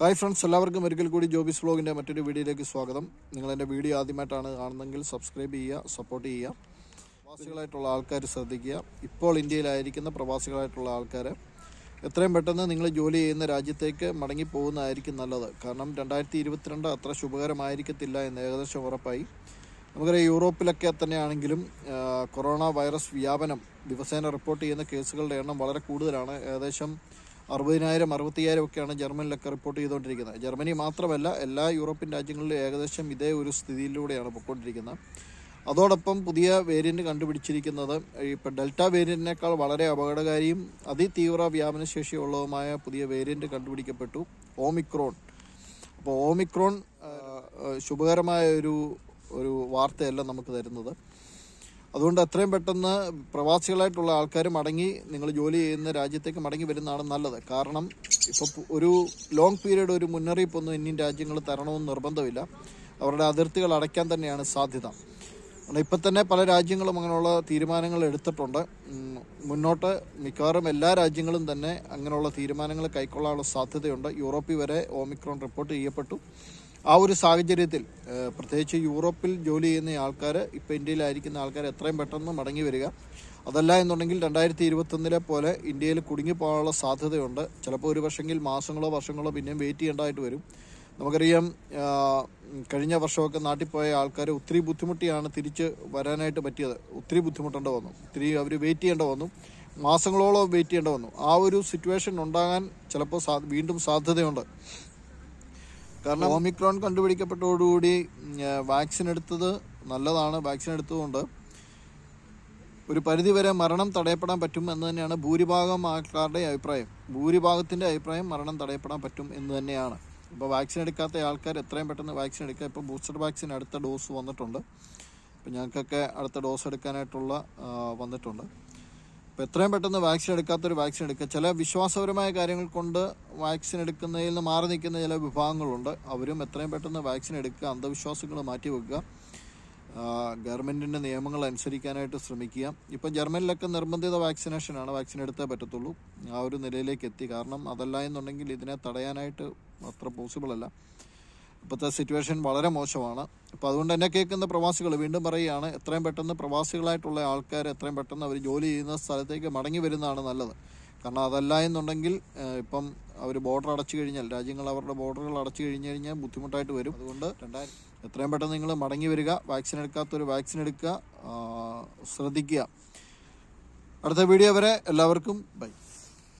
hi friends എല്ലാവർക്കും ഒരിക്കൽ കൂടി ജോബിസ് ബ്ലോഗിൻ്റെ മറ്റൊരു വീഡിയോയിലേക്ക് സ്വാഗതം നിങ്ങൾ എൻ്റെ വീഡിയോ ആദ്യമായിട്ടാണ് കാണുന്നതെങ്കിൽ സബ്സ്ക്രൈബ് ചെയ്യുക സപ്പോർട്ട് ചെയ്യുക പ്രവാസികളായിട്ടുള്ള ആൾക്കാർ ശ്രദ്ധിക്കുക ഇപ്പോൾ ഇന്ത്യയിലായിരിക്കുന്ന പ്രവാസികളായിട്ടുള്ള ആൾക്കാർ എത്രയും പെട്ടെന്ന് നിങ്ങൾ ജോലി ചെയ്യുന്ന രാജ്യത്തേക്ക് മടങ്ങി പോകുന്നതായിരിക്കും നല്ലത് കാരണം രണ്ടായിരത്തി ഇരുപത്തിരണ്ട് അത്ര ശുഭകരമായിരിക്കത്തില്ല എന്ന് ഏകദേശം ഉറപ്പായി നമുക്കറിയാം യൂറോപ്പിലൊക്കെ തന്നെയാണെങ്കിലും കൊറോണ വൈറസ് വ്യാപനം ദിവസേന റിപ്പോർട്ട് ചെയ്യുന്ന കേസുകളുടെ എണ്ണം വളരെ കൂടുതലാണ് ഏകദേശം അറുപതിനായിരം അറുപത്തിയായിരം ഒക്കെയാണ് ജർമ്മനിലൊക്കെ റിപ്പോർട്ട് ചെയ്തുകൊണ്ടിരിക്കുന്നത് ജർമ്മനി മാത്രമല്ല എല്ലാ യൂറോപ്യൻ രാജ്യങ്ങളിലും ഏകദേശം ഇതേ ഒരു സ്ഥിതിയിലൂടെയാണ് പൊയ്ക്കൊണ്ടിരിക്കുന്നത് അതോടൊപ്പം പുതിയ വേരിയൻ്റ് കണ്ടുപിടിച്ചിരിക്കുന്നത് ഇപ്പോൾ ഡെൽറ്റ വേരിയൻറ്റിനേക്കാൾ വളരെ അപകടകാരിയും അതിതീവ്ര വ്യാപനശേഷിയുള്ളതുമായ പുതിയ വേരിയൻ്റ് കണ്ടുപിടിക്കപ്പെട്ടു ഓമിക്രോൺ അപ്പോൾ ഓമിക്രോൺ ശുഭകരമായ ഒരു ഒരു വാർത്തയല്ല നമുക്ക് തരുന്നത് അതുകൊണ്ട് അത്രയും പെട്ടെന്ന് പ്രവാസികളായിട്ടുള്ള ആൾക്കാർ മടങ്ങി നിങ്ങൾ ജോലി ചെയ്യുന്ന രാജ്യത്തേക്ക് മടങ്ങി വരുന്നതാണ് നല്ലത് കാരണം ഇപ്പോൾ ഒരു ലോങ് പീരീഡ് ഒരു മുന്നറിയിപ്പൊന്നും ഇന്ത്യൻ രാജ്യങ്ങൾ തരണമെന്ന് നിർബന്ധമില്ല അവരുടെ അതിർത്തികൾ അടയ്ക്കാൻ തന്നെയാണ് സാധ്യത ഇപ്പം തന്നെ പല രാജ്യങ്ങളും അങ്ങനെയുള്ള തീരുമാനങ്ങൾ എടുത്തിട്ടുണ്ട് മുന്നോട്ട് മിക്കവാറും എല്ലാ രാജ്യങ്ങളും തന്നെ അങ്ങനെയുള്ള തീരുമാനങ്ങൾ കൈക്കൊള്ളാനുള്ള സാധ്യതയുണ്ട് യൂറോപ്പിൽ വരെ ഓമിക്രോൺ റിപ്പോർട്ട് ചെയ്യപ്പെട്ടു ആ ഒരു സാഹചര്യത്തിൽ പ്രത്യേകിച്ച് യൂറോപ്പിൽ ജോലി ചെയ്യുന്ന ആൾക്കാർ ഇപ്പോൾ ഇന്ത്യയിലായിരിക്കുന്ന ആൾക്കാർ എത്രയും പെട്ടെന്ന് മടങ്ങി വരിക അതല്ല എന്നുണ്ടെങ്കിൽ രണ്ടായിരത്തി ഇരുപത്തൊന്നിലെ പോലെ ഇന്ത്യയിൽ കുടുങ്ങിപ്പോകാനുള്ള സാധ്യതയുണ്ട് ചിലപ്പോൾ ഒരു വർഷമെങ്കിൽ മാസങ്ങളോ വർഷങ്ങളോ പിന്നെയും വെയിറ്റ് ചെയ്യേണ്ടതായിട്ട് വരും നമുക്കറിയാം കഴിഞ്ഞ വർഷമൊക്കെ നാട്ടിൽ പോയ ആൾക്കാർ ഒത്തിരി ബുദ്ധിമുട്ടിയാണ് തിരിച്ച് വരാനായിട്ട് പറ്റിയത് ഒത്തിരി ബുദ്ധിമുട്ടേണ്ട വന്നു ഒത്തിരി അവർ വെയിറ്റ് ചെയ്യേണ്ട വന്നു മാസങ്ങളോളം വെയിറ്റ് ചെയ്യേണ്ട വന്നു ആ ഒരു സിറ്റുവേഷൻ ഉണ്ടാകാൻ ചിലപ്പോൾ വീണ്ടും സാധ്യതയുണ്ട് കാരണം ഓമിക്രോൺ കണ്ടുപിടിക്കപ്പെട്ടതോടുകൂടി വാക്സിൻ എടുത്തത് നല്ലതാണ് വാക്സിൻ എടുത്തതുകൊണ്ട് ഒരു പരിധിവരെ മരണം തടയപ്പെടാൻ പറ്റും എന്ന് തന്നെയാണ് ഭൂരിഭാഗം ആൾക്കാരുടെ അഭിപ്രായം ഭൂരിഭാഗത്തിൻ്റെ അഭിപ്രായം മരണം തടയപ്പെടാൻ പറ്റും എന്ന് തന്നെയാണ് ഇപ്പോൾ വാക്സിൻ എടുക്കാത്ത ആൾക്കാർ എത്രയും പെട്ടെന്ന് വാക്സിൻ എടുക്കുക ഇപ്പോൾ ബൂസ്റ്റർ വാക്സിൻ അടുത്ത ഡോസ് വന്നിട്ടുണ്ട് അപ്പോൾ ഞങ്ങൾക്കൊക്കെ അടുത്ത ഡോസ് എടുക്കാനായിട്ടുള്ള വന്നിട്ടുണ്ട് അപ്പോൾ എത്രയും പെട്ടെന്ന് വാക്സിൻ എടുക്കാത്തൊരു വാക്സിൻ എടുക്കുക ചില വിശ്വാസപരമായ കാര്യങ്ങൾ കൊണ്ട് വാക്സിൻ എടുക്കുന്നതിൽ നിന്ന് മാറി നിൽക്കുന്ന ചില വിഭാഗങ്ങളുണ്ട് അവരും എത്രയും പെട്ടെന്ന് വാക്സിൻ എടുക്കുക അന്ധവിശ്വാസങ്ങൾ മാറ്റി വെക്കുക ഗവൺമെൻറ്റിൻ്റെ നിയമങ്ങൾ അനുസരിക്കാനായിട്ട് ശ്രമിക്കുക ഇപ്പോൾ ജർമ്മനിലൊക്കെ നിർബന്ധിത വാക്സിനേഷനാണ് വാക്സിൻ എടുത്തേ പറ്റത്തുള്ളൂ ആ ഒരു നിലയിലേക്ക് എത്തി കാരണം അതല്ല എന്നുണ്ടെങ്കിൽ ഇതിനെ തടയാനായിട്ട് അത്ര പോസിബിൾ അല്ല ഇപ്പോഴത്തെ സിറ്റുവേഷൻ വളരെ മോശമാണ് അപ്പോൾ അതുകൊണ്ട് എന്നെ കേൾക്കുന്ന പ്രവാസികൾ വീണ്ടും പറയുകയാണ് എത്രയും പെട്ടെന്ന് പ്രവാസികളായിട്ടുള്ള ആൾക്കാർ എത്രയും പെട്ടെന്ന് അവർ ജോലി ചെയ്യുന്ന സ്ഥലത്തേക്ക് മടങ്ങി വരുന്നതാണ് നല്ലത് കാരണം അതല്ല എന്നുണ്ടെങ്കിൽ ഇപ്പം അവർ ബോർഡർ അടച്ചു കഴിഞ്ഞാൽ രാജ്യങ്ങൾ അവരുടെ ബോർഡറുകൾ അടച്ചു കഴിഞ്ഞു കഴിഞ്ഞാൽ ബുദ്ധിമുട്ടായിട്ട് വരും അതുകൊണ്ട് രണ്ടായിരം എത്രയും പെട്ടെന്ന് നിങ്ങൾ മടങ്ങി വരിക വാക്സിൻ എടുക്കാത്തൊരു വാക്സിൻ എടുക്കുക ശ്രദ്ധിക്കുക അടുത്ത വീഡിയോ വരെ എല്ലാവർക്കും ബൈ